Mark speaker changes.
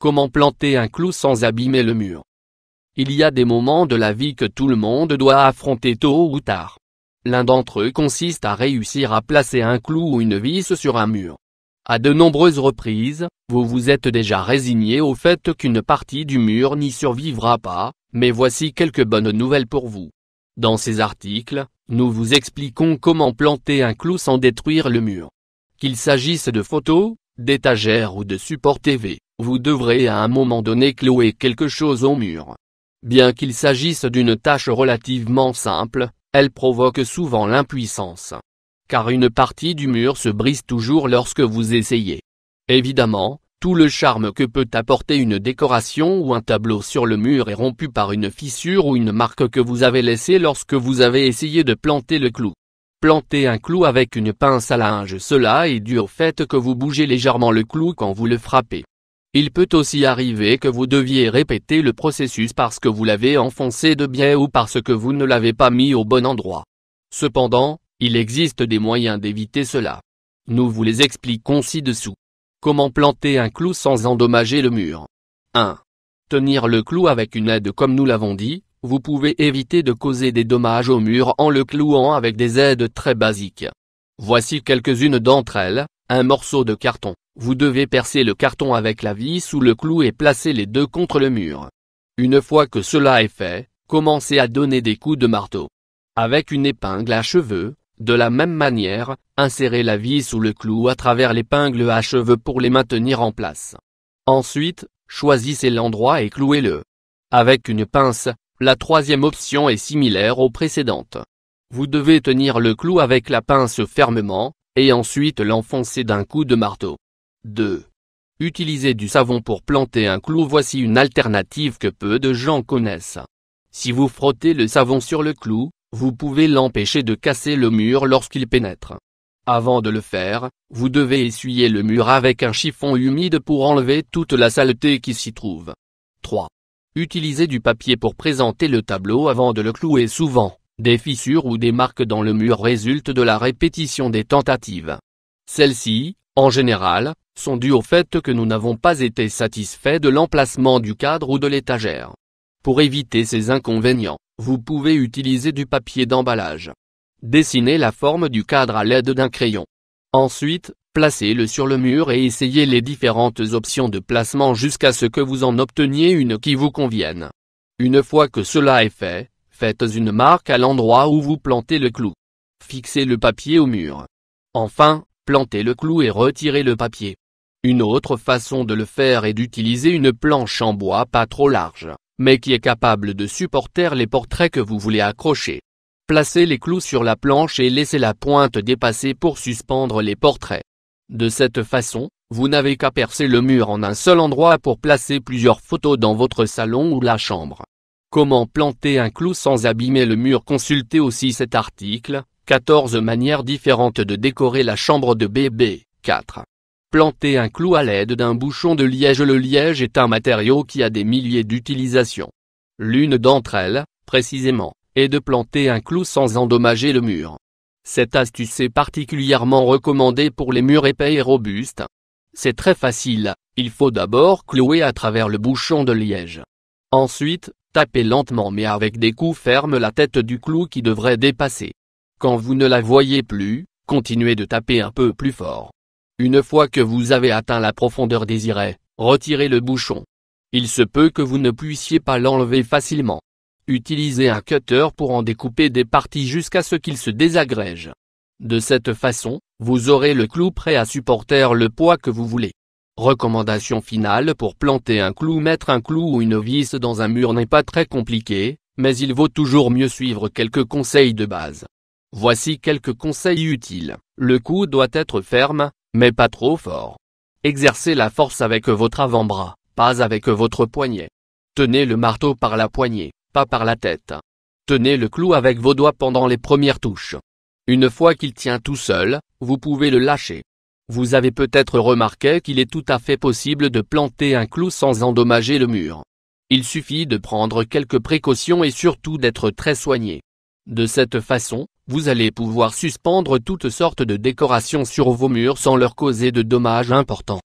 Speaker 1: Comment planter un clou sans abîmer le mur Il y a des moments de la vie que tout le monde doit affronter tôt ou tard. L'un d'entre eux consiste à réussir à placer un clou ou une vis sur un mur. À de nombreuses reprises, vous vous êtes déjà résigné au fait qu'une partie du mur n'y survivra pas, mais voici quelques bonnes nouvelles pour vous. Dans ces articles, nous vous expliquons comment planter un clou sans détruire le mur. Qu'il s'agisse de photos, d'étagères ou de supports TV. Vous devrez à un moment donné clouer quelque chose au mur. Bien qu'il s'agisse d'une tâche relativement simple, elle provoque souvent l'impuissance. Car une partie du mur se brise toujours lorsque vous essayez. Évidemment, tout le charme que peut apporter une décoration ou un tableau sur le mur est rompu par une fissure ou une marque que vous avez laissée lorsque vous avez essayé de planter le clou. Planter un clou avec une pince à linge cela est dû au fait que vous bougez légèrement le clou quand vous le frappez. Il peut aussi arriver que vous deviez répéter le processus parce que vous l'avez enfoncé de biais ou parce que vous ne l'avez pas mis au bon endroit. Cependant, il existe des moyens d'éviter cela. Nous vous les expliquons ci-dessous. Comment planter un clou sans endommager le mur 1. Tenir le clou avec une aide comme nous l'avons dit, vous pouvez éviter de causer des dommages au mur en le clouant avec des aides très basiques. Voici quelques-unes d'entre elles, un morceau de carton, vous devez percer le carton avec la vis ou le clou et placer les deux contre le mur. Une fois que cela est fait, commencez à donner des coups de marteau. Avec une épingle à cheveux, de la même manière, insérez la vis ou le clou à travers l'épingle à cheveux pour les maintenir en place. Ensuite, choisissez l'endroit et clouez-le. Avec une pince, la troisième option est similaire aux précédentes. Vous devez tenir le clou avec la pince fermement, et ensuite l'enfoncer d'un coup de marteau. 2. Utiliser du savon pour planter un clou Voici une alternative que peu de gens connaissent. Si vous frottez le savon sur le clou, vous pouvez l'empêcher de casser le mur lorsqu'il pénètre. Avant de le faire, vous devez essuyer le mur avec un chiffon humide pour enlever toute la saleté qui s'y trouve. 3. Utilisez du papier pour présenter le tableau avant de le clouer souvent. Des fissures ou des marques dans le mur résultent de la répétition des tentatives. Celles-ci, en général, sont dues au fait que nous n'avons pas été satisfaits de l'emplacement du cadre ou de l'étagère. Pour éviter ces inconvénients, vous pouvez utiliser du papier d'emballage. Dessinez la forme du cadre à l'aide d'un crayon. Ensuite, placez-le sur le mur et essayez les différentes options de placement jusqu'à ce que vous en obteniez une qui vous convienne. Une fois que cela est fait, faites une marque à l'endroit où vous plantez le clou. Fixez le papier au mur. Enfin, plantez le clou et retirez le papier. Une autre façon de le faire est d'utiliser une planche en bois pas trop large, mais qui est capable de supporter les portraits que vous voulez accrocher. Placez les clous sur la planche et laissez la pointe dépasser pour suspendre les portraits. De cette façon, vous n'avez qu'à percer le mur en un seul endroit pour placer plusieurs photos dans votre salon ou la chambre. Comment planter un clou sans abîmer le mur Consultez aussi cet article, 14 manières différentes de décorer la chambre de bébé, 4. Planter un clou à l'aide d'un bouchon de liège Le liège est un matériau qui a des milliers d'utilisations. L'une d'entre elles, précisément, est de planter un clou sans endommager le mur. Cette astuce est particulièrement recommandée pour les murs épais et robustes. C'est très facile, il faut d'abord clouer à travers le bouchon de liège. Ensuite, tapez lentement mais avec des coups fermes la tête du clou qui devrait dépasser. Quand vous ne la voyez plus, continuez de taper un peu plus fort. Une fois que vous avez atteint la profondeur désirée, retirez le bouchon. Il se peut que vous ne puissiez pas l'enlever facilement. Utilisez un cutter pour en découper des parties jusqu'à ce qu'il se désagrège. De cette façon, vous aurez le clou prêt à supporter le poids que vous voulez. Recommandation finale pour planter un clou Mettre un clou ou une vis dans un mur n'est pas très compliqué, mais il vaut toujours mieux suivre quelques conseils de base. Voici quelques conseils utiles. Le cou doit être ferme, mais pas trop fort. Exercez la force avec votre avant-bras, pas avec votre poignet. Tenez le marteau par la poignée, pas par la tête. Tenez le clou avec vos doigts pendant les premières touches. Une fois qu'il tient tout seul, vous pouvez le lâcher. Vous avez peut-être remarqué qu'il est tout à fait possible de planter un clou sans endommager le mur. Il suffit de prendre quelques précautions et surtout d'être très soigné. De cette façon, vous allez pouvoir suspendre toutes sortes de décorations sur vos murs sans leur causer de dommages importants.